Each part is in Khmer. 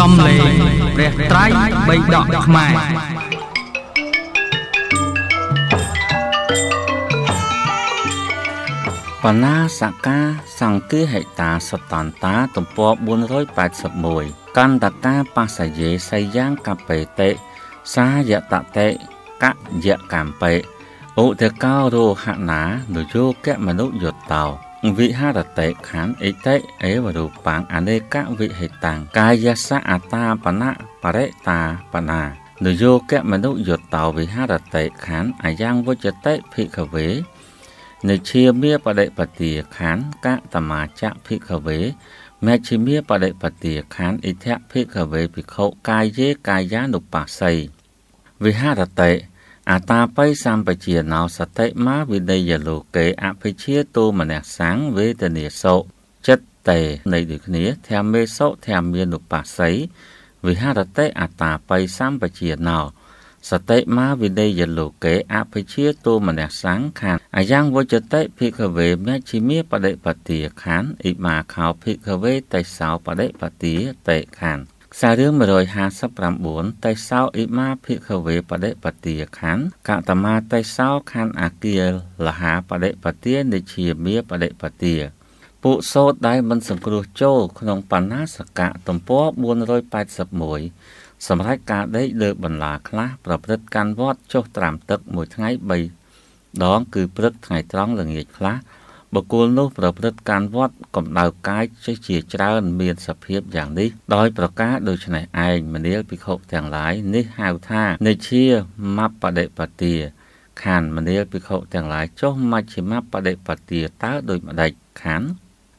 សំលេងព្រះត្រៃបៃដកខ្មែរបណ្ណាសកាសង្ឃឺហេតាសតន្តាទំព័រ481កន្តតាបស្សយេសយ៉ាងកបេតិសាយតតេកយកម្បេឧទកោរោហណានយោគមនុយតោវិហរតេខណ្ឌអិតេ អេវរូបាំងអនេកវិហេតាំងកាយសៈអតាបណៈបរិតាបណានយោគមនុយោតោវិហរតេខណ្ឌអាយ៉ាងវចតេភិក្ខវេនិឈាមាបដិបទាខណ្ឌកតមាចៈភិក្ខវេមជ្ឈិមាបដិបទាខណ្ឌអិធៈភិក្ខវេភិក្ខុកាយេកាយានុបាសីវិហរតេអតាបិសម្បជាណោសតិមាវិន័យលោកេអភិជាតោមនស្សੰវេទនាសោចិត្តតេនៃដូចគ្នាធម្មេសោធម្មានុបាស័យវិហរតេអតាបិសម្បជាណោសតិមាវិន័យលោកេអភិជាតោមនស្សੰខានអាយ៉ាងវចតិភិក្ខវេមជ្ឈិមាបដិបទាខានអ៊ីមាខោភិក្ខវេតេសោបដិបទាតេខានសាររឿង159តេសោអ៊ីម៉ាភិខវេបដិបទាខណ្ឌកតមាតេសោខណ្ឌអាគារលហាបដិបទានិជាមាបដិបទា ពួកសោតដែលមិនសង្គ្រោះចូល ក្នុងបណ្ណាសកៈទំព័រ481សម្រាប់ការដេកលើ បន្លាខ្លះប្រព្រឹត្តកាន់វត្តចុះ ត្រាំទឹកមួយថ្ងៃ3ដងគឺព្រឹកថ្ងៃត្រង់ល្ងាចខ្លះបុគ្គលនោះប្រព្រឹត្តកាន់វត្ត កំដៅកាយចេះជាច្រើនមានសភាពយ៉ាងនេះដោយប្រការដូច្នេះឯងមនាលភិក្ខុទាំងឡាយនេះហៅថានិជាមបដិបទាខណ្ឌមនាលភិក្ខុទាំងឡាយចុះមជ្ឈិមបដិបទាតើដូចម្ដេចខណ្ឌ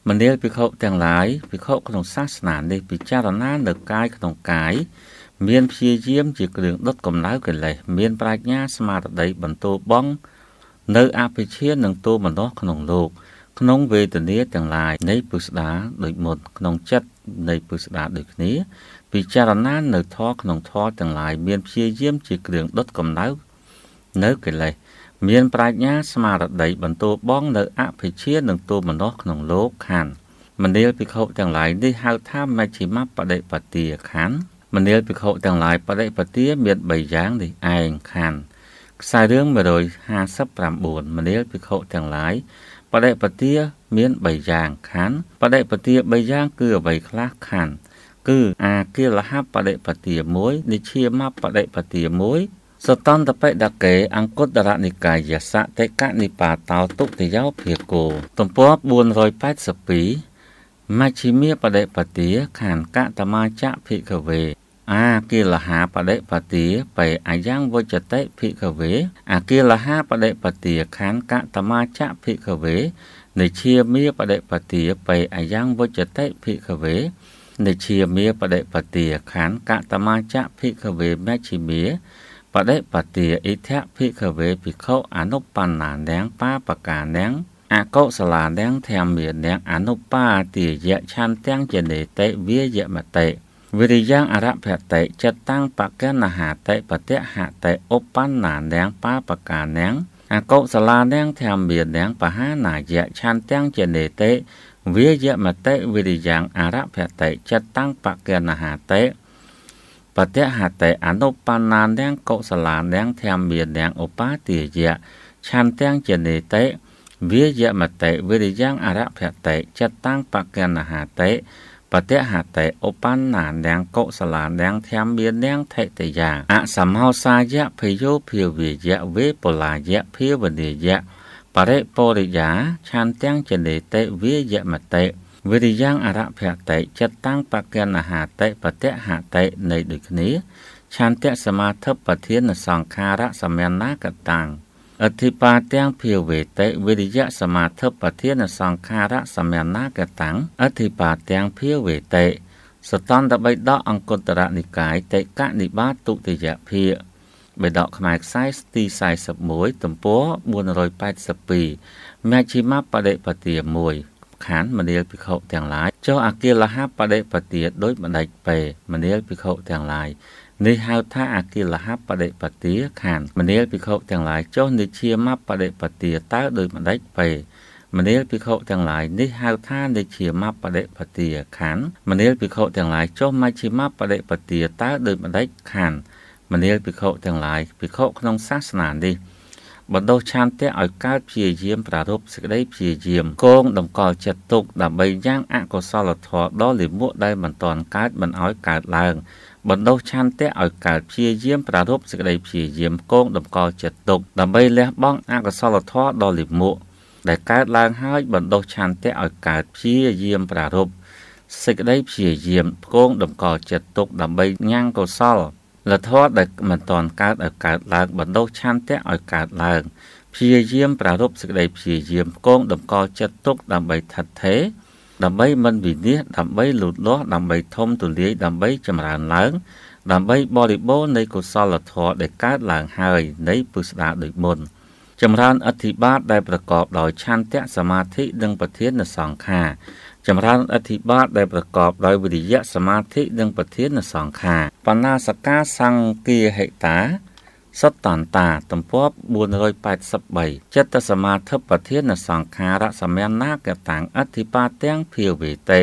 មនាលភិក្ខុទាំងឡាយភិក្ខុក្នុងសាសនានេះពិចារណានៅកាយក្នុងកាយមានព្យាយាមជាគ្រឿងដុតកំណៅកិលេសមានប្រាជ្ញាស្មារតី បន្ទោបង នៅអភិជានិងទូមនោក្នុងលោកក្នុងវេទនាទាំងឡាយនៃពុស្ដាដូចមុនក្នុងចិត្តនៃពុស្ដាដូចគ្នាពិចារណានៅធម៌ក្នុងធម៌ទាំងឡាយមានព្យាយាមជាគ្រឿងដុតកម្ដៅនៅកិលេសមានប្រាជ្ញាស្មារតីបន្ទោបង នៅអភិជានិងទូមនោក្នុងលោកខណ្ឌមនាលភិក្ខុទាំងឡាយនេះហៅថាមជ្ឈិមបដិបទាខណ្ឌមនាលភិក្ខុទាំងឡាយបដិបទាមាន3យ៉ាងនេះឯងខណ្ឌខ្សែរឿង159មនាលភិក្ខុទាំងឡាយដិបទាមាន3យ៉ាងខណ្ឌបដិបទា3យ៉ាងគឺអ្វីខ្លះខណ្ឌគឺអាគិលហបដិបទា1និឈាមបដិបទា1សតន្តបិដកេអង្គតរនិកាយសតិកនិបាតោទុតិយោភិគោទំព័រ482មជ្ឈិមាបដិបទាខណ្ឌកតមាចៈភិកវេអាកិលហាបដិបទាបេអាយ៉ាងវចតិភិក្ខវេអាកិលហាបដិបទាខានកតមាចៈភិក្ខវេនិឈាមាបដិបទាបេអាយ៉ាងវចតិភិក្ខវេនិឈាមាបដិបទាខានកតមាចៈភិក្ខវេមជ្ឈិមាបដិបទាអិធៈភិក្ខវេភិក្ខុអនុបណ្ណានាំងបាបកានាំងអកុសលានាំងធម្មានាំងអនុបាទាយៈឆន្ទាំងចនេតេវាយមតេវិរិយ៉ាងអរភតិចិត្តតាំងបកណ្ណហតិបតិហតិឧបបណ្ណានាងបាបកានាងអកុសលានាងធម្មានាងបហានាយៈឆន្ទាំងចេនេតិវាយមតិវិរិយ៉ាងអរភតិចិត្តតាំងបកណ្ណហតិបតិហតិអនុបណ្ណានាងកុសលានាងធម្មានាងឧបាទាយៈឆន្ទាំងចេនេតិវាយមតិវិរិយ៉ាងអរភតិចិត្តតាំងបកណ្ណហតិបតិហតេឧបណ្ណានាងកុសលានាងធម្មមាននាងថិតយាអសមោសាយៈភយោភាវិយៈវេបលាយៈភាវនិយៈបរិបរិយា ឆានទាំងចនេតិវិយមតិវិរិយ៉ាងអរភតេចិត្តតាំងបកណហតិបតិហតេនៃដូចគ្នាឆានតៈសមាធិបធានសង្ខារៈសមណាកតាំងអធិបាទាំងភាវេតិវិរិយសមាធិបធានសង្ខារៈសម្យណាកតាំងអធិបាទាំងភាវេតិសតន្តបិដកអង្គតរនិកាយតេកនិបាទុតិយភាបិដកខ្មែរខ្សែទី41ទំព័រ482មជ្ឈិមបដិបទា1ខានមនាលភិក្ខុទាំងឡាយចុះអគិលហបដិបទាដោយបណ្ដេចពេមនាលភិក្ខុទាំងឡាយនេះហៅថាអកិលហបដិបទាខានមនាលភិក្ខុទាំងឡាយចុះនិឈាមបដិបទាតើដោយម្ដេចពេមនាលភិក្ខុទាំងឡាយនេះហៅថានិឈាមបដិបទាខានមនាលភិក្ខុទាំងឡាយចុះមជ្ឈិមបដិបទាតើដោយម្ដេចខានមនាលភិក្ខុទាំងឡាយភិក្ខុក្នុងសាសនានេះបណ្ដុះឆន្ទៈឲ្យកើតព្យាយាមប្រារព្ធសេចក្តីព្យាយាមកងតម្កល់ចិត្តទុកដើម្បីយ៉ាងអកុសលធម៌ដល់លាមកដែលមិនទាន់កើតមិនឲ្យកើតឡើងបណ្ដុះឆន្ទៈឲ្យកើតព្យាយាមប្រារព្ធសេចក្តីព្យាយាមកងតម្កល់ចិត្តទុកដើម្បីលះបង់អកុសលធម៌ដល់លាមកដែលកើតឡើងហើយបណ្ដុះឆន្ទៈឲ្យកើតព្យាយាមប្រារព្ធសេចក្តីព្យាយាមផ្គងតម្កល់ចិត្តទុកដើម្បីញ៉ាំងកុសលលទ្ធធដែលមិនតន់កើតឲ្យកើតឡើងបណ្ដុះឆន្ទៈឲ្យកើតឡើងព្យាយាមប្រារព្ធសេចក្តីព្យាយាមកងតម្កល់ចិត្តទុក ដើម្បីថិតថេរដើម្បីមិនវិនិច្ឆ័យដើម្បីលូតលាស់ដើម្បីធំទូលាយដើម្បីចម្រើនឡើង ដើម្បីបរិបូរនៃកុសលធម៌ដែលកើតឡើងហើយនៃពុស្ដាដូចមុនចម្រើនអធិបាតដែលប្រកបដោយឆន្ទៈសមាធិនិងប្រធានសង្ខារចម្រើនអធិបាតដែលប្រកប ដោយវិរិយៈសមាធិនិងប្រធានសង្ខាបណ្ណាសកាសង្គាហេតាសតន្តាទំព័រ483ចិត្តសមាធិប្រធានសង្ខារសមាណាកតាំងអធិបាទាំងភាវេតេ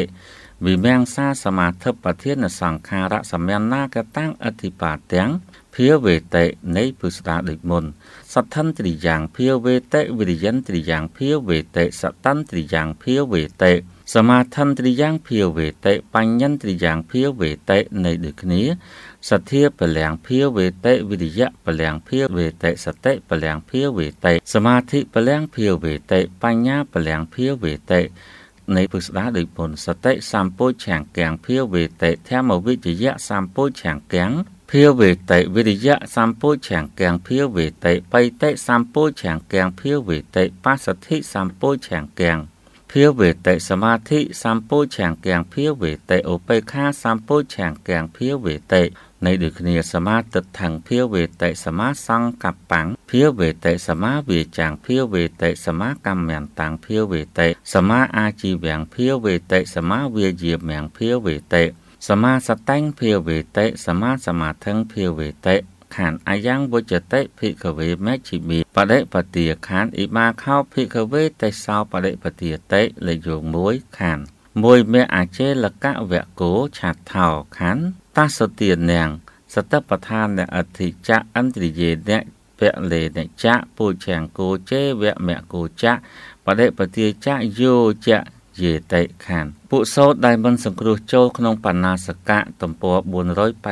វិមង្សាសមាធិប្រធានសង្ខារសមាណាកតាំងអធិបាទាំងភាវេតេនៃពុស្ដាដូចមុនសទ្ធន្ទ្រិយ៉ាងភាវេតិវិរិយន្ទ្រិយ៉ាងភាវេតិសតន្ទ្រិយ៉ាងភាវេតិសមាធន្ទ្រិយ៉ាងភាវេតិបញ្ញន្ទ្រិយ៉ាងភាវេតិនៃដូចគ្នាសទ្ធាពលាំងភាវេតិវិរិយៈពលាំងភាវេតិសតិពលាំងភាវេតិសមាធិពលាំងភាវេតិបញ្ញាពលាំងភាវេតិនៃពុស្ដាដូចពុនសតិសម្ពោឆាំងកាំងភាវេតិធម្មវិជ្ជៈសម្ពោឆាំងកាំងភាវេតិវិរិយៈសម្ពោឆាំងកាំងភាវេតិបៃតិសម្ពោឆាំងកាំងភាវេតិបស្សទ្ធិសម្ពោឆាំងកាំងភាវេតិសមាធិសម្ពោឆាំងកាំងភាវេតិឧបេក្ខាសម្ពោឆាំងកាំងភាវេតិនៃដូចគ្នាសមាទិដ្ឋังភាវេតិសមាសង្កប្បង្ភាវេតិសមាវាចាំងភាវេតិសមាកម្មន្តាំងភាវេតិសមាអាជីវាំងភាវេតិសមាវាយាមាំងភាវេតិសមាសតាំងភាវេតិសមាសមាធិងភាវេតិខានអាយ៉ាងវចតិភិក្ខវេមេជីមីបដិបទាខានអ៊ីមាខោភិក្ខវេទេសោបដិបទាតិលេខយោង1ខាន មួយមេអាចេលកៈវៈគោឆាថោខានតសទានាងសតបឋានអ្នកអធិចៈអន្តរិយេអ្នកពលេអ្នកចៈពូចាំងគោចេវៈមៈគោចៈបដិបទាចៈយោចៈយេតិខានពួកសោតដែលមិនសង្គ្រោះចូលក្នុងបណ្ណាសកៈទំព័រ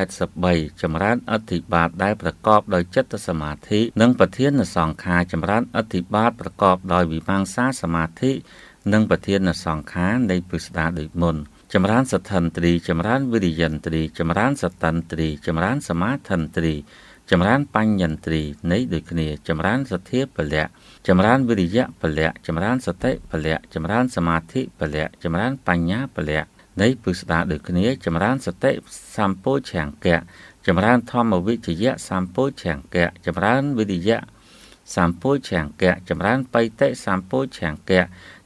483ចម្រើនអធិបាតដែលប្រកបដោយចិត្តសមាធិនិងប្រធានសង្ខារចម្រើនអធិបាតប្រកបដោយវិមាំងសាសមាធិនិងប្រធាន សង្ខារនៃពុស្ដាដូចមុនចម្រើនសទ្ធន្ត្រីចម្រើនវិរិយន្ត្រី ចម្រើនសតន្ត្រី ចម្រើនសមាធន្ត្រីចម្រើនបញ្ញន្ទ្រីនៃដូចគ្នា ចម្រើនសទ្ធាពលៈចម្រើនវិរិយៈពលៈចម្រើនសតិពលៈចម្រើនសមាធិពលៈចម្រើនបញ្ញាពលៈនៃពុស្ដាដូចគ្នាចម្រើនសតិសម្ពោឆង្កៈចម្រើនធម្មវិជ្ជយៈសម្ពោឆង្កៈចម្រើនវិរិយៈសម្ពោឆង្កៈចម្រើនបៃតិសម្ពោឆង្កៈ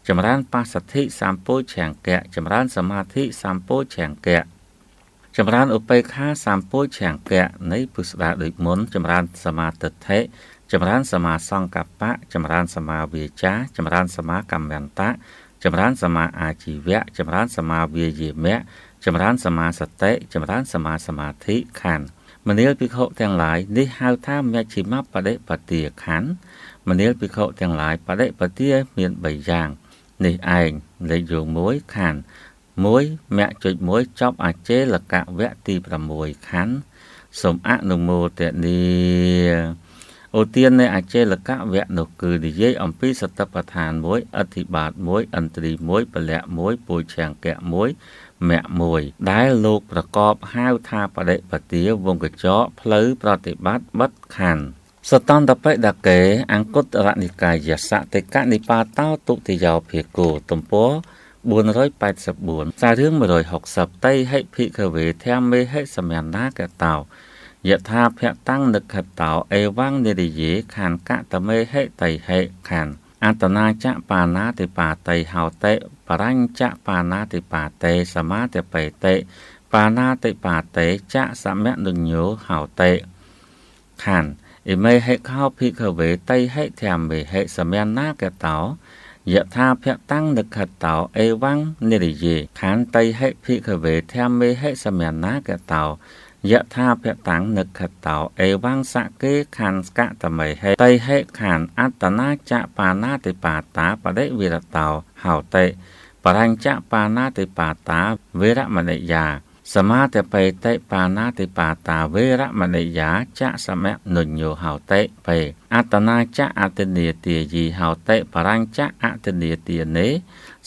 ចម្រើនបាសទ្ធិសម្ពោឆង្កៈចម្រើនសមាធិសម្ពោឆង្កៈចម្រើនឧបេក្ខាសម្ពោឆង្កៈនៃពុស្ដាដូចមុនចម្រើនសមាទិដ្ឋិចម្រើនសមាសង្កបៈចម្រើនសមាវាចាចម្រើនសមាកម្មន្តៈចម្រើនសមាអាជីវៈចម្រើនសមាវាយាមៈចម្រើនសមាសតិចម្រើនសមាសមាធិខណ្ឌមនាលភិក្ខុទាំងឡាយនេះហៅថាមជ្ឈិមបដិបទាខណ្ឌមនាលភិក្ខុទាំងឡាយបដិបទាមាន3យ៉ាងនេះឯងលេខយោង1ខណ្ឌ1មគ្គចុច1ចប់អចេលកវៈទី6ខណ្ឌសូមអនុមោទនីឧទាននៃអចេលកវៈនោះគឺនិយាយអំពីសតបដ្ឋាន1អធិបាត1ឥន្ទ្រី1ពលៈ1ពុឆង្គៈ1មគ្គ1ដែលលោក ប្រកបហៅថាបដិបទាវងកចកផ្លូវប្រតិបត្តិបិទខណ្ឌសតន្តបិដកេអង្គុត្តរនិកាយសតិកនិបាតោទុតិយោភិគោទំព័រ484សាររឿង160តៃហិភិកវេធមេហិសមានាកតោយថាភតាំងនិកតោអេវ៉ាំងនិរិយេខានកតមេហិតៃហិខានអតនាចបាណាតិបាតៃហោតេបរញ្ចបាណាតិបាតេសមាតិបេតេបាណាតិបាតេចសមនុញោហោតេខានអិមេហិខោភិកវេតៃហិធម្មេហិសមានាកតោยะธาเพตั้งนึกขัดเต่าเอวังนิริเยขานไตให้พิขเวแทมเมให้สมยนากะเต่ายะธาเพตังนึกขัดเต่าเอวังสะเกขันกะตะไมให้ไตให้ขันอัตนาจะปานาติปาตาปะเดวิรเต่าเห่าเตปรัญจะปานาติปาตาเวรมณียาសមាទិបេតិបាណាតិបាតាវេរមណិយាចសមនុញយោហោតិបេអតនាចអតិនេទាយីហោតិបរញ្ចអតិនេទានេ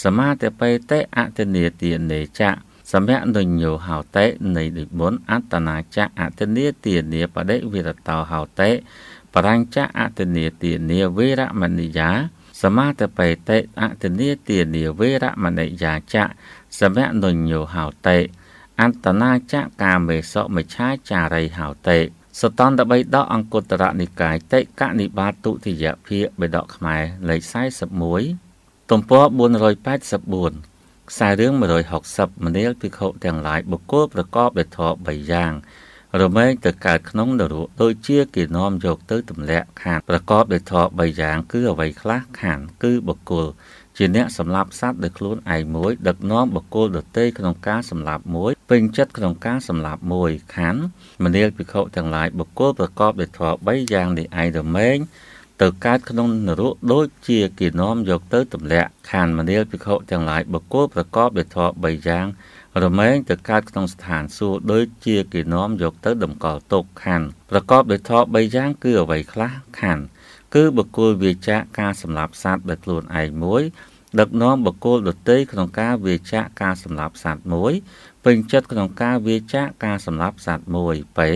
សមាទិបេតិអតិនេទានេចសម្រាប់នុញោហោតិនៃដូចមុនអតនាចអតិនេទានេបដិវិរតោហោតិបរញ្ចអតិនេទានេវេរមណិយាសមាទិបេតិអតិនេទានេវេរមណិយាចសម្រាប់នុញោហោតិអន្តនាចកាមេសកមច្ឆាចារីហោតេសតន្តបិដកអង្គតរនិកាយតេកនិបាទុតិយភាបិដកខ្មែរលេខ41ទំព័រ484ខ្សែរឿង160មនាលភិក្ខុទាំងឡាយបុគ្គលប្រកបដោយធម៌3យ៉ាងរមែងទៅកើតក្នុងនរកដូចជាគេនាំយកទៅទម្លាក់ខានប្រកបដោយធម៌3យ៉ាងគឺអ្វីខ្លះខាន គឺបុគ្គលជាអ្នកសម្លាប់សត្វដោយខ្លួនឯងមួយដឹកនាំបុគ្គលដទៃក្នុងការសម្លាប់មួយពេញចិត្តក្នុងការសម្លាប់មួយខណ្ឌមនាលភិក្ខុទាំងឡាយបុគ្គលប្រកបដោយធម៌3យ៉ាងនេះឯងរមែងទៅកើតក្នុងនរកដូចជាគេនាំយកទៅទម្លាក់ខណ្ឌមនាលភិក្ខុទាំងឡាយបុគ្គលប្រកបដោយធម៌3យ៉ាង រមែងទៅកើតក្នុងស្ថានសួគ៌ដូចជាគេនាំយកទៅតម្កល់ទុកខណ្ឌប្រកបដោយធម៌3យ៉ាងគឺអ្វីខ្លះខណ្ឌគឺបុគ្គលវាចាកការសម្លាប់សត្វដោយខ្លួនឯងមួយដឹកនាំបកគោលដតីក្នុងការវាចាក ការសម្លាប់សត្វមួយពេញចិត្តក្នុងការវាចាកការសម្លាប់សត្វមួយបេ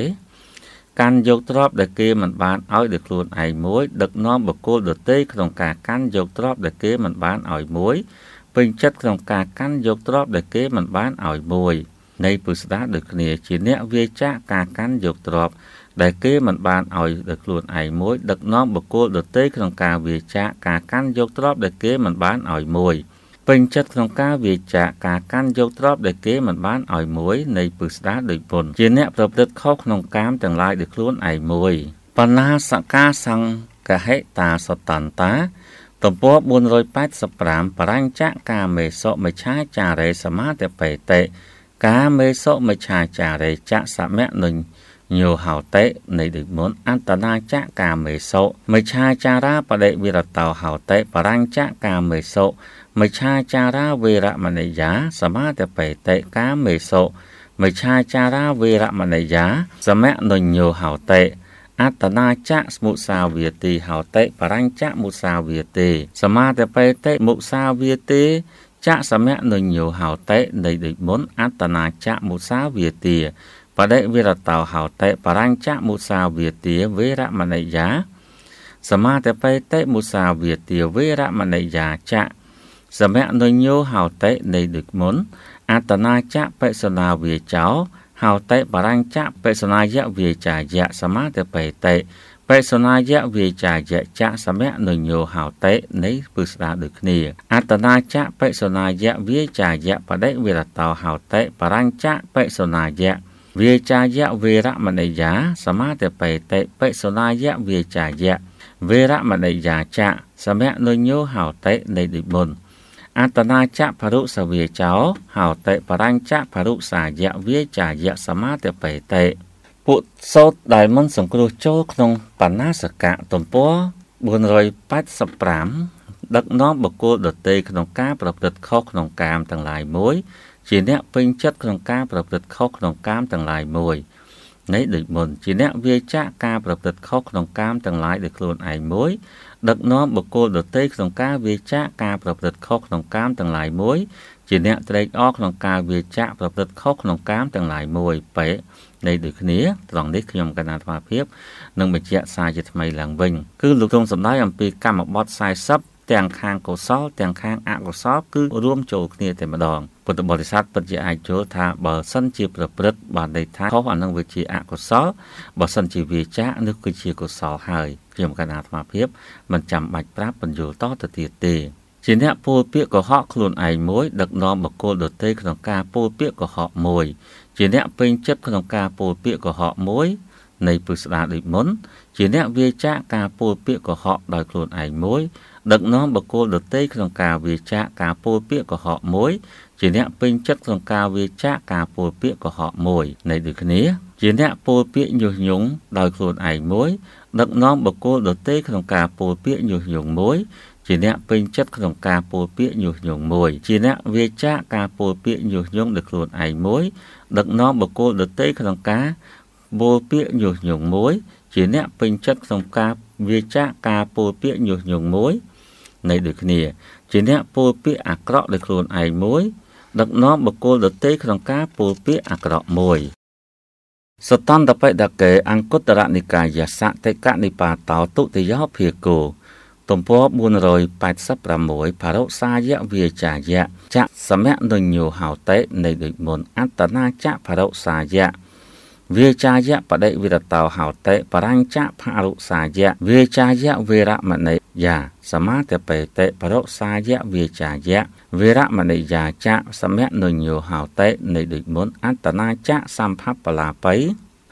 កាន់យកទ្រព្យដែលគេមិនបានឲ្យដល់ខ្លួនឯងមួយ ដឹកនាំបកគោលដតីក្នុងការកាន់យកទ្រព្យដែលគេមិនបានឲ្យមួយពេញចិត្តក្នុងការកាន់យកទ្រព្យដែលគេមិនបានឲ្យមួយនៃពុស្ដាដូចគ្នាជាអ្នកវាចាកការកាន់យកទ្រព្យដែលគេមិនបានឲ្យដោយខ្លួនឯងមួយដឹកនាំបុគ្គលដទៃក្នុងការវាចាកការកាន់យកទ្រព្យដែលគេមិនបានឲ្យមួយពេញចិត្តក្នុងការវាចាកការកាន់យកទ្រព្យដែលគេមិនបានឲ្យមួយនៃពឹស្ដាដូចពុន ជាអ្នកប្រព្រឹត្តខុសក្នុងកាមទាំងឡាយដោយខ្លួនឯងមួយបណ្ណាសកាសង្កហេតាសតន្តាទំព័រ485បរិញ្ចកាមេសុមិឆាចារេសមាទិបេតិកាមេសុមិឆាចារេចៈសមៈនុញ្ញយោហោតេនៃដូចមុនអន្តរាចៈកាមេសោមិឆាចារាបដិវិរតោហោតេបរញ្ចៈកាមេសោមិឆាចារាវេរមណិយាសមាទិបេតេកាមេសោមិឆាចារាវេរមណិយាសមៈនុញយោហោតេអត្តនាចៈមុសាវាទីហោតេបរញ្ចៈមុសាវាទេសមាទិបេតេមុសាវាទេចៈសមៈនុញយោហោតេនៃដូចមុនអត្តនាចៈមុសាវាទីបដិវិរតោហោតិបរញ្ចមុសាវាទាវេរមណិយាសមាទបេតិមុសាវាទាវេរមណិយាចៈសមនុញោហោតិនៃដូចមុនអតនាចៈបិសនាវាចោហោតិបរញ្ចៈបិសនាយៈវាចាយៈសមាទបេតិបិសនាយៈវាចាយៈចៈសមនុញោហោតិនៃពឹស្ដាដូចគ្នាអតនាចៈបិសនាយៈវាចាយៈបដិវិរតោហោតិបរញ្ចៈបិសនាយៈវាចាយៈវេរមណិយាសមាទិបេតិបិសុលាយៈវាចាយៈវេរមណិយាចៈសមៈលញ្ញោហោតិនៃដូចមុនអត្តនាចៈភរុសវាចោហោតិបរញ្ចៈភរុសាយៈវាចាយៈសមាទិបេតិពួកសោតដែលមិនសង្គ្រោះចូលក្នុងបណ្ណាសកៈទំព័រ485ដឹកនាំបុគ្គលដទៃក្នុងការប្រព្រឹត្តខុសក្នុងកាមទាំងឡាយមួយជាអ្នកពេញចិត្តក្នុងការប្រព្រឹត្តខុសក្នុងកាមទាំងឡាយមួយនៃដូចមុនជាអ្នកវាចាកការប្រព្រឹត្តខុសក្នុងកាមទាំងឡាយដោយខ្លួនឯងមួយដឹកនាំបុគ្គលដទៃក្នុងការវាចាកការប្រព្រឹត្តខុសក្នុងកាមទាំងឡាយមួយ ជាអ្នកត្រេកអរក្នុងការវាចាកប្រព្រឹត្តខុសក្នុងកាមទាំងឡាយមួយពេនៃដូចគ្នាត្រង់នេះខ្ញុំកណ្ដាលស្មារតីនឹងបញ្ជាក់សារជាថ្មីឡើងវិញគឺលោកទ្រង់សម្ដែងអំពីកម្មបទ40ទាំងខាងកុសលទាំងខាងអកុសលគឺរួមចូលគ្នាតែម្ដងពុទ្ធបរិស័ទពិតជាអាចយល់ថាបើសិនជាប្រព្រឹត្តបានន័យថាខុសអានឹងវាជាអកុសលបើសិនជាវាចានោះគឺជាកុសលហើយខ្ញុំកណ្ដាអាត្មាភាពមិនចាំបាច់ប្រាប់បញ្យល់តទៅទៀតទេជាអ្នកពោលពាក្យកុហកខ្លួនឯងមួយដឹកនាំបកគលដទៃក្នុងការពោលពាក្យកុហកមួយជាអ្នកពេញចិត្តក្នុងការពោលពាក្យកុហកមួយនៃពឹស្ដាដូចមុនជាអ្នកវាចាកការពោលពាក្យកុហកដោយខ្លួនឯងមួយដឹកនាំបកគោលដតីក្នុងការវាចាកការពោលពាក្យកុហកមួយជាអ្នកពេញចិត្តក្នុងការវាចាកការពោលពាក្យកុហកមួយនៃដូចគ្នា ជាអ្នកពោលពាក្យញុះញង់ដោយខ្លួនឯងមួយ ដឹកនាំបកគោលដតីក្នុងការពោលពាក្យញុះញង់មួយជាអ្នកពេញចិត្តក្នុងការពោលពាក្យញុះញង់មួយជាអ្នកវាចាកការពោលពាក្យញុះញង់ដល់ខ្លួនឯងមួយដឹកនាំបុគ្គលដទៃក្នុងការពោលពាក្យញុះញង់មួយ ជាអ្នកពេញចិត្តក្នុងការវាចាការពោលពាក្យញុះញង់មួយនៃដូចគ្នា ជាអ្នកពោលពាក្យអាក្រក់ដោយខ្លួនឯងមួយដឹកនាំបុគ្គលដទៃក្នុងការពោលពាក្យអាក្រក់មួយសតន្តបិដកេអង្គតរនិកាយសតិកនិបាតោទុតិយោភិគោទំព័រ486បរិសាយវាចាយៈចសមញ្ញញោហោតេនៃដូចមុនអត្តនាចៈបរិសាយៈវាចាយៈបដិវិរតោហោតេបរញ្ចៈភរុសាយៈវាចាយៈវេរមណិយាសមាទិបេតេបរុសាយៈវាចាយៈវេរមណិយាចៈសមៈនុញោហោតេនៃដូចមុនអត្តនាចៈសម្ភបលាបៃ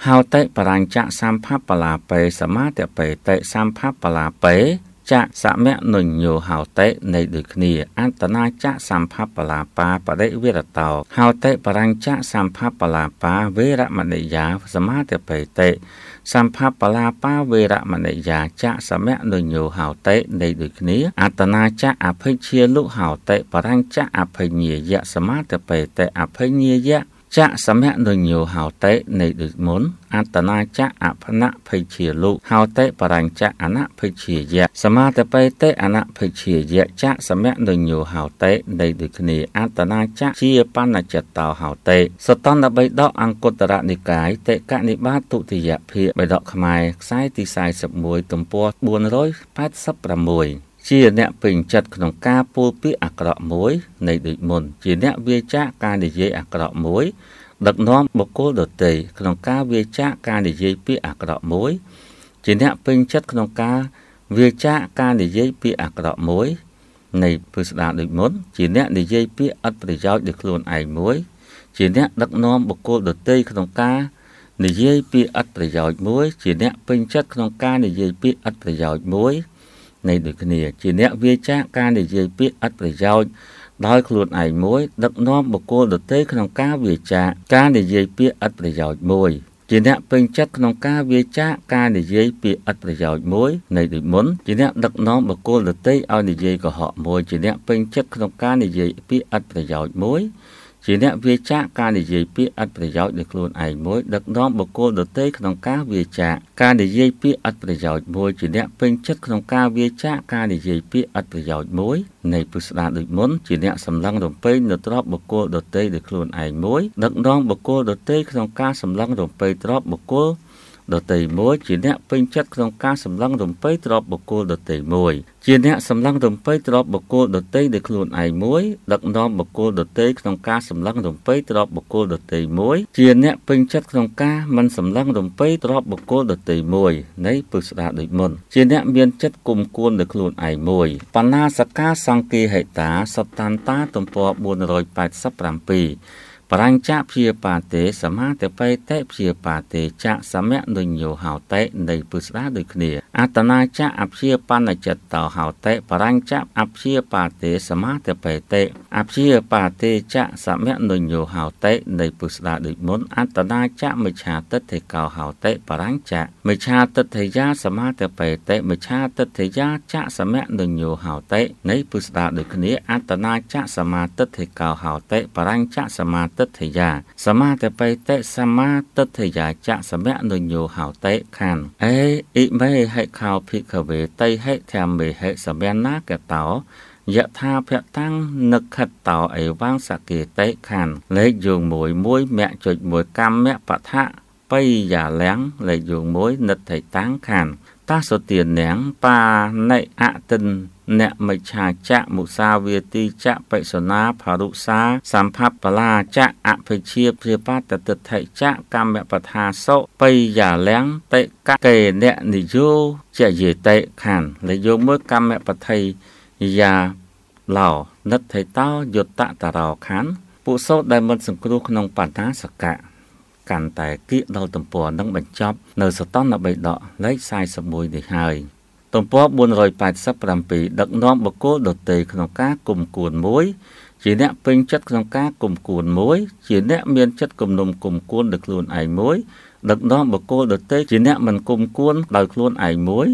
ហោតេបរញ្ចៈសម្ភបលាបេសមាទិបេតេសម្ភបលាបេចៈសមៈនុញោហោតេនៃដូចគ្នាអត្តនាចៈសម្ផបលាបាបរិវិរតោហោតេបរញ្ចៈសម្ផបលាបាវេរមនិយាសមាទិបេតេសម្ផបលាបាវេរមនិយាចៈសមៈនុញោហោតេនៃដូចគ្នាអត្តនាចៈអភិជាលុហោតេបរញ្ចៈអភិញាយៈសមាទិបេតេអភិញាយៈចៈសមៈនុញោហោតេនៃដូចមុនអត្តនាចៈអភណភិជាលោកហោតេបរញ្ចៈអនភិជាយៈសមាតបេតេអនភិជាយៈចៈសមៈនុញោហោតេនៃដូចគ្នាអត្តនាចៈជាបណ្ណចតោហោតេសតន្តបិដក អង្គតរនិកាយតេកនិបាទុតិយភាកបិដកខ្មែរខ្សែទី41ទំព័រ486ជាអ្នកពេញចិត្តក្នុងការពោលពាក្យអាក្រក់មួយនៃដូចមុនជាអ្នកវាចាកការនិយាយអាក្រក់មួយ ដឹកនាំបុគ្គលដទៃក្នុងការវាចាកការនិយាយពាក្យអាក្រក់មួយជាអ្នកពេញចិត្តក្នុងការវាចាកការនិយាយពាក្យអាក្រក់មួយ នៃពិស្ដាដូចមុនជាអ្នកនិយាយពាក្យអត់ប្រយោជន៍ដោយខ្លួនឯងមួយ ជាអ្នកដឹកនាំបុគ្គលដទៃក្នុងការនិយាយពាក្យអត់ប្រយោជន៍មួយ ជាអ្នកពេញចិត្តក្នុងការនិយាយពាក្យអត់ប្រយោជន៍មួយនៃដូចគ្នាជាអ្នកវាចាការនិយាយពាក្យអត្ថប្រយោជន៍ដោយខ្លួនឯងមួយដឹកនាំបុគ្គលដទៃក្នុងការវាចាការនិយាយពាក្យអត្ថប្រយោជន៍មួយជាអ្នកពេញចិត្តក្នុងការវាចាការនិយាយពាក្យអត្ថប្រយោជន៍មួយនៃដូចមុនជាអ្នកដឹកនាំបុគ្គលដទៃឲ្យនិយាយកុហកមួយជាអ្នកពេញចិត្តក្នុងការនិយាយពាក្យអត្ថប្រយោជន៍មួយជាអ្នកវាចាកការនិយាយពាក្យអត្ថប្រយោជន៍ដោយខ្លួនឯងមួយដឹកនាំបុគ្គលដទៃក្នុងការវាចាកការនិយាយពាក្យអត្ថប្រយោជន៍មួយជាអ្នកពេញចិត្តក្នុងការវាចាកការនិយាយពាក្យអត្ថប្រយោជន៍មួយ នៃពុស្ដាដូចមុនជាអ្នកសម្លឹងរំពេញនៅទ្របបុគ្គលដទៃដោយខ្លួនឯងមួយដឹកនាំបុគ្គលដទៃក្នុងការសម្លឹងរំពេញទ្របបុគ្គលដតីមួយជាអ្នកពេញចិត្តក្នុងការសម្លឹងរំពេចទ្រពបុគ្គលដតីមួយជាអ្នកសម្លឹងរំពេចទ្រពបុគ្គលដតីដោយខ្លួនឯងមួយដឹកនាំបុគ្គលដតីក្នុងការសម្លឹងរំពេចទ្រពបុគ្គលដតីមួយជាអ្នកពេញចិត្តក្នុងការមិនសម្លឹងរំពេចទ្រពបុគ្គលដតីមួយនៃពុស្ដាដូចមុនជាអ្នកមានចិត្តគុំគួនដោយខ្លួនឯងមួយបណ្ណាសកាសង្គេហេតាសតតានតាទំព័រ487បរញ្ញចៈព្យាបាទេសមាតិបេតេព្យាបាទេចៈសមៈនុញោហោតេនៃពុស្ដាដូចគ្នាអតនាចៈអព្យាបណ្ណចិត្តតោហោតេបរញ្ញចៈអព្យាបាទេសមាតិបេតេអព្យាបាទេចៈសមៈនុញោហោតេនៃពុស្ដាដូចមុនអតនាចៈមិឆាទិដ្ឋិកោហោតេបរញ្ញចៈមិឆាទិដ្ឋិយាសមាតិបេតេមិឆាទិដ្ឋិយាចៈសមៈនុញោហោតេនៃពុស្ដាដូចគ្នាអតនាចៈសមាទិដ្ឋិកោហោតេបរញ្ញចៈសមាទិ tất thể ยาสมาแต่ไปเตะสมา tất thể ยาจะสมะนโยหาวเตะขันเออิเมให้ข่าวพิขเวเตะให้แถมเมให้สมะนะแกเต๋ายะธาพะตั้งนึกขัดเต่าไอว่างสักเกเตะขันเลยยุงมวยมวยแมะจุดมวยกำแมะปะทะไปอย่าแหลงเลยยุงมวยนึกไถตั้งขัน ta số tiền nén pa nạy ạ à tình អ្នកមិច្ឆាចៈមុសាវាទីចៈបិសនាភរុសាសម្ផបលាចៈអភិជាព្រាបតតិថិចៈកម្មបថាសុបិយាលំតិកកេអ្នកនិយោជាយេតិខណ្ឌលើយកមើលកម្មបថៃយាឡោនិតថេតោយុត្តតរោខណ្ឌពួកសោតដែលមិនសង្គ្រោះក្នុងបណ្ដាសកៈកាន់តែគៀកដល់ទំព័រនឹងបញ្ចប់នៅសតន13ដកលេខ41នេះហើយទំព័រ487ដឹកនាំបកគោលដតីក្នុងការគុំគួនមួយ ជាអ្នកពេញចិត្តក្នុងការគុំគួនមួយជាអ្នកមានចិត្តគំនុំគុំគួនដល់ខ្លួនឯងមួយ ដឹកនាំបកគោលដតីជាអ្នកមិនគុំគួនដោយខ្លួនឯងមួយ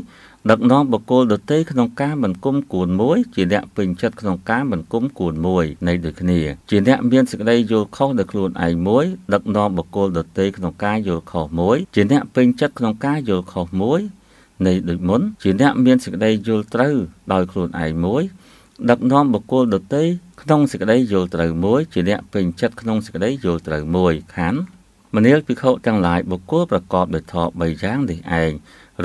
ដឹកនាំបកគោលដតីក្នុងការមិនគុំគួនមួយជាអ្នកពេញចិត្តក្នុងការមិនគុំគួនមួយនៃដូចគ្នា ជាអ្នកមានសេចក្តីយល់ខុសដល់ខ្លួនឯងមួយដឹកនាំបកគោលដតីក្នុងការយល់ខុសមួយ ជាអ្នកពេញចិត្តក្នុងការយល់ខុសមួយនៃដូចមុនជាអ្នកមានសេចក្តីយល់ត្រូវដោយខ្លួនឯងមួយ ដឹកនាំបុគ្គលដទៃក្នុងសេចក្តីយល់ត្រូវមួយ ជាអ្នកពេញចិត្តក្នុងសេចក្តីយល់ត្រូវមួយខណ្ឌមនាលភិក្ខុទាំងឡាយបុគ្គលប្រកបដោយធម៌3យ៉ាងនេះឯង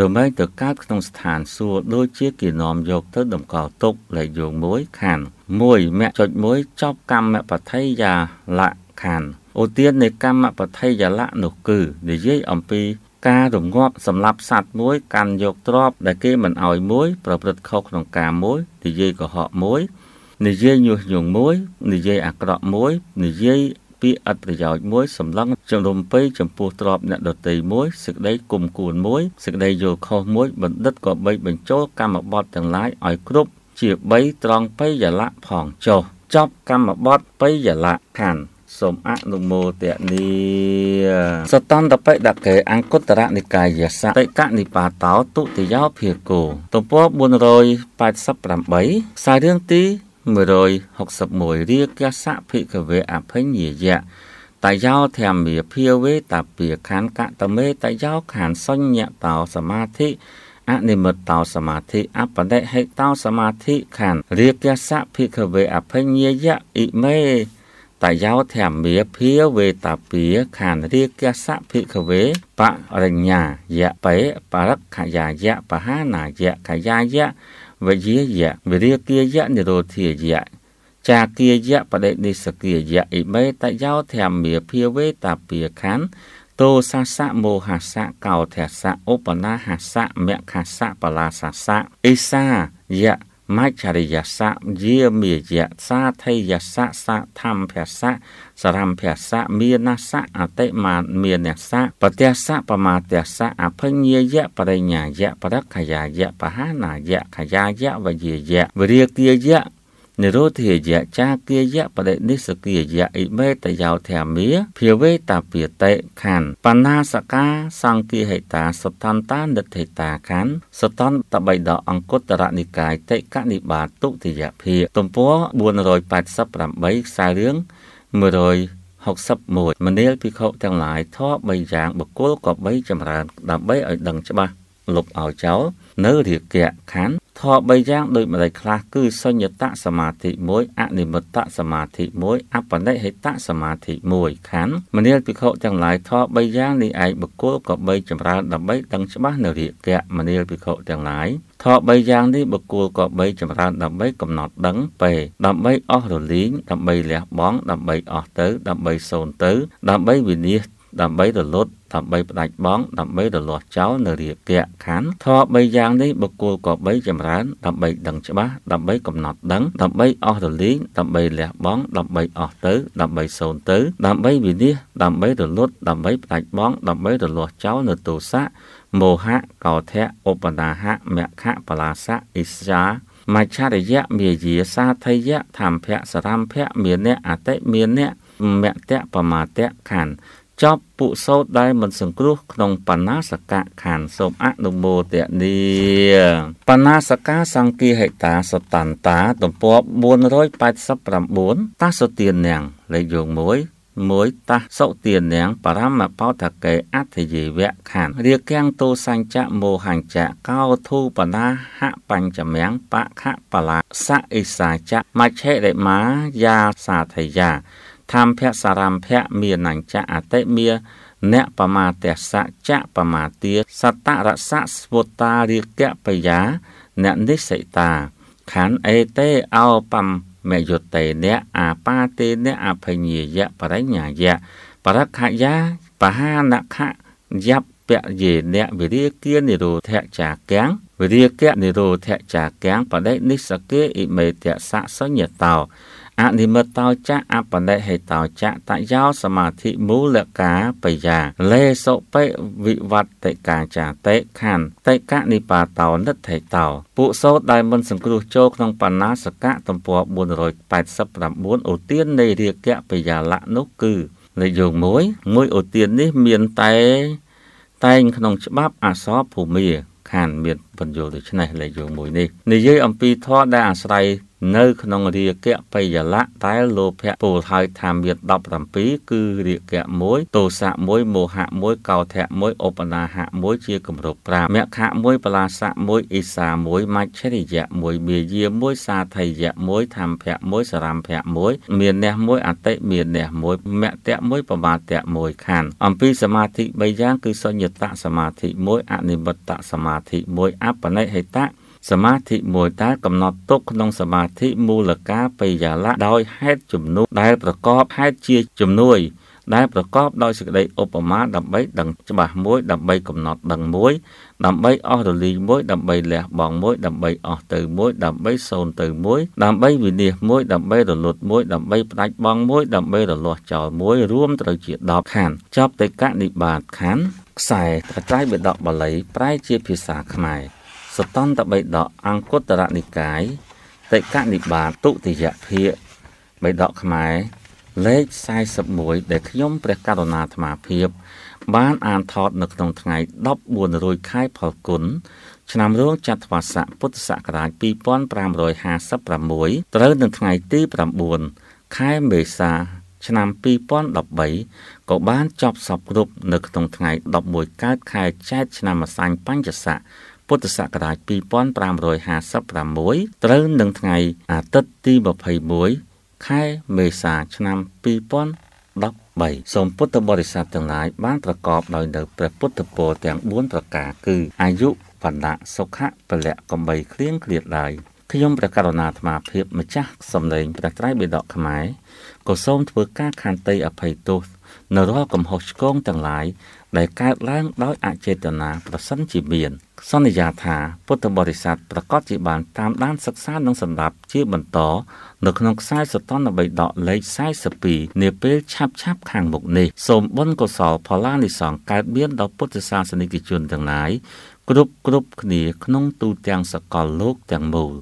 រមែងទៅកើតក្នុងស្ថានសួគ៌ដូចជាគេនាំយកទៅតម្កល់ទុកលេខយោង1ខណ្ឌ1មគ្គចុច1ចប់កម្មបដ្ឋិយាលៈខណ្ឌឧទាននៃកម្មបដ្ឋិយាលៈនោះគឺនិយាយអំពីការរងាប់សម្លាប់សัตว์មួយកាន់យកទ្រព្យដែលគេមិនឲ្យមួយប្រព្រឹត្តខុសក្នុងការមួយនិយាយកុហកមួយនិយាយញុះញង់មួយនិយាយអាក្រក់មួយនិយាយពាក្យអត់ប្រយោជន៍មួយសម្លឹងជំរំពេកចំពោះទ្រពអ្នកដតីមួយសេចក្តីគុំគួនមួយសេចក្តីយល់ខុសមួយបណ្ឌិតក៏បីបញ្ចូលកម្មបតទាំងឡាយឲ្យគ្រប់ជា3ត្រង់បិយលៈផងចុះចប់កម្មបតបិយលៈខណ្ឌសូមអនុមោទនីសតន្តបិដកេអង្គតរនិកាយសតិកនិបាតោទុតិយោភិគោទំព័រ488ខ្សែរឿងទី161រាគសៈភិកវេអភិញ្ញាយៈតយោធម្មាភាវេតាពាខានកតមេតយោ ខានសញ្ញតោសមាធិអនិមិត្តោសមាធិអបដិហេតោសមាធិខានរាគសៈភិកវេអភិញ្ញាយៈអ៊ីមេតយោធម្មាភាវេតាពាខានរាគសៈភិកវេបរញ្ញាយៈបេបរខយាយៈបហានាយៈខយាយៈវជាយៈវិរិយគាយៈនិរោធាយៈចាគាយៈបដិនិសគាយៈអិមេតយោធម្មាភាវេតាពាខានទោសាសៈមោហសៈកោធសៈឧបនាហសៈមគ្ខសៈបលាសសៈអិសាយៈមច្ចរិយស័កយាមេយៈសាថេយស័កសធម្មភស័កសរម្មភស័កមានស័កអតិមាតមានស័កបទស័កបមាទស័កអភិញ្ញាយៈបរិញ្ញាយៈបរខយាយៈបហានាយៈខយាយៈវយាយៈវិរិយទាយៈនិរោធិយៈចាគាយៈបដិនិសគាយៈអ៊ីមេតយោធម្មាភាវេតាភិតេខណ្ឌបណ្ណាសកាសង្គិហេតាសតន្តនិទ្ធិតាខណ្ឌសតន្តបៃដអង្គតរនិកាយតិកនិបាតុតិយភាទំព័រ488ខ្សែរឿង100 61មនាលភិក្ខុទាំងឡាយធម៌3យ៉ាងបុគ្គលក៏បីចម្រើនដើម្បីឲ្យដឹងច្បាស់លុបឲ្យចោលនៅរាគៈខណ្ឌធម៌3យ៉ាងដូចម្ដេចខ្លះគឺសញ្ញតសមាធិ1អនិមិត្តសមាធិ1អបនិហិតសមាធិ1ខណ្ឌមនាលភិក្ខុទាំងឡាយធម៌3យ៉ាងនេះឯងបុគ្គលក៏បីចម្រើនដើម្បីដឹងច្បាស់នៅរាគៈមនាលភិក្ខុទាំងឡាយធម៌3យ៉ាងនេះបុគ្គលក៏បីចម្រើនដើម្បីកំណត់ដឹងពេដើម្បីអស់រលីងដើម្បីលះបង់ដើម្បីអស់ទៅ ដើម្បីសូន្យទៅ ដើម្បីវិនិច្ឆ័យដើម្បីរលត់ដើម្បីផ្ដាច់បង ដើម្បីរលាស់ចោលនៅរាគៈខណ្ឌធម៌3យ៉ាងនេះបុគ្គលក៏បីចម្រើនដើម្បីដឹងច្បាស់ដើម្បីកំណត់ដឹងដើម្បីអស់រលីងដើម្បីលះបង់ដើម្បីអស់ទៅ ដើម្បីសូន្យទៅដើម្បីវិនិច្ឆ័យដើម្បីរលត់ដើម្បីផ្ដាច់បងដើម្បីរលាស់ចោលនៅទោសៈមោហៈកោធៈឧបនាហៈមគ្គបលាសៈអិស្យាមច្ឆរិយៈមេយាសាថយៈធម្មភៈសរម្មភៈមានៈអតិមានៈមគ្គបមាតៈខណ្ឌចប់ពុសូតដែលមិនសង្គ្រោះក្នុងបណ្ណាសកៈខានសូមអនុមោទនីបណ្ណាសកាសង្គាហេតាសតន្តាទំព័រ489តាសទានញាំងលេខយោង1មួយតះសុទានាងបរមបោធកេអធិយវៈខាន រាគាំងទោសញ្ចៈមោហញ្ចៈកោធូបណាហបញ្ចមៀងបខបលាសអិសាចៈមច្ឆេរិមាយាសាធយាធម្មភសារម្មភមានអញ្ចៈអតិមាអ្នកបមាទេសៈចៈបមាទាសតរសៈស្វតារិកបយា អ្នកនិសិតាខណ្ឌអេតេអោបំមយុតេអ្នកអាបាទេអ្នកអភញាយៈបរិញ្ញាយៈបរខយាបហានខយបពយេអ្នកវិរិយគានិរោធចាកាំងវិរិយកនិរោធចាកាំងបដិនិសកេអ៊ីមេតសៈសញ្ញតោអនិមិត្តតោចៈអបនិហេតោចៈតយោសមាធិមូលកាបយាលេសុបិវិវត្តកាចាតិខន្តិកនិបាតោនិទ្ធិតោពួកសោតដែលមិនសង្គ្រោះចូលក្នុងបណ្ណាសកៈទំព័រ489ឧទាននៃរាគៈបយាលៈនោះគឺលេខយើង1មួយឧទាននេះមានតែ តែងក្នុងច្បាប់អសរភូមិខានមានបញ្យលដូចនេះលេខយើង1នេះនិយាយអំពីធម៌ដែលអាស្រ័យនៅក្នុងរាគៈបយលៈតែលោភៈពោលហើយថាមាន17គឺរាគៈ1ទោសៈ1មោហៈ1កោធៈ1ឧបនាហៈ1ជាគម្រប់5មគ្គៈ1បលាសៈ1អិសា1មច្ឆរិយៈ1មាយា1សាថយៈ1ធម្មភៈ1សរំភៈ1មានអ្នក1អតិមានអ្នក1មគ្គៈ1បបាទៈ1ខណ្ឌអំពីសមាធិ3យ៉ាង គឺសញ្ញតៈសមាធិ1អនិមិត្តសមាធិ1អបនិហិតៈសមាធិមួយតើកំណត់ទុកក្នុងសមាធិមូលកាបិយាលៈដោយហេតុជំនួយដែលប្រកបហេតុជាជំនួយដែលប្រកបដោយសេចក្តីឧបមាដើម្បីដឹងច្បាស់មួយដើម្បីកំណត់ដឹងមួយដើម្បីអស់រលីងមួយដើម្បីលះបង់មួយដើម្បីអស់ទៅមួយដើម្បីសូន្យទៅមួយដើម្បីវិនិច្ឆ័យមួយដើម្បីរលត់មួយដើម្បីផ្ដាច់បង់មួយដើម្បីរលាស់ចោលមួយរួមត្រូវជា10ខណ្ឌចប់ទៅកនិបាតខណ្ឌខ្សែត្រត្រៃបិដកបាលីប្រែជាភាសាខ្មែរសតន្តបិដកអង្គតរនិកាយតិកនិបាតុតិយភាកបិដកខ្មែរលេខ41ដែលខ្ញុំ ព្រះករុណាអាត្មាភាពបានអានថត នៅក្នុងថ្ងៃ14រោចខែផលគុណឆ្នាំរោងចត្វាស័កពុទ្ធសករាជ2556ត្រូវ នៅថ្ងៃទី9ខែមេសា ឆ្នាំ2013ក៏បានចប់សពគ្រប់នៅក្នុងថ្ងៃ11កើតខែចែកឆ្នាំអសាញ់បញ្ញស័កពុទ្ធសករាជ2556ត្រូវនឹងថ្ងៃ អាទិត្យទី21ខែមេសាឆ្នាំ2013សូមពុទ្ធបរិស័ទទាំងឡាយបានប្រកបដោយនៅព្រះពុទ្ធពរទាំង4ប្រការគឺអាយុវណ្ណៈសុខៈពលៈកំបីគ្លៀងគ្លាតឡើយខ្ញុំព្រះករុណាអាត្មាភាពម្ចាស់សម្លេងព្រះត្រៃបិដកខ្មែរក៏សូមធ្វើការខាន្តីអភ័យទោសនៅរាល់កំហុសឆ្គងទាំងឡាយដែលកើតឡើងដោយអចេតនាប្រសិនជាមានសន្យាថាពុទ្ធបរិស័ទប្រកាសជាបានតាមដានសិក្សានិងសម្ដាប់ ជាបន្តនៅក្នុងខ្សែសតន3ដកលេខ42នាពេលឆាប់ឆាប់ខាងមុខនេះសូមបុណ្យកុសល ផលលានិសងកើតមានដល់ពុទ្ធសាសនិកជនទាំងឡាយគ្រប់គ្រប់គ្នា ក្នុងទូទាំងសកលលោកទាំងមូល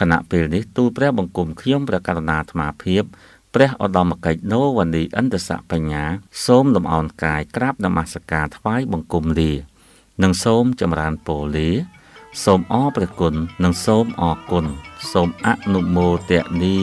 ខណៈពេលនេះទូលព្រះ បង្គំខ្ញុំព្រះករណាអាត្មាភាពព្រះឧត្តមកិច្ចណូវណ្ណីអន្តសបញ្ញាសូមលំអោនកាយក្រាបនមស្ការថ្វាយបង្គំលានិងសូមចម្រើនពរលាសូមអរព្រះគុណនិងសូមអរគុណសូមអនុមោទនា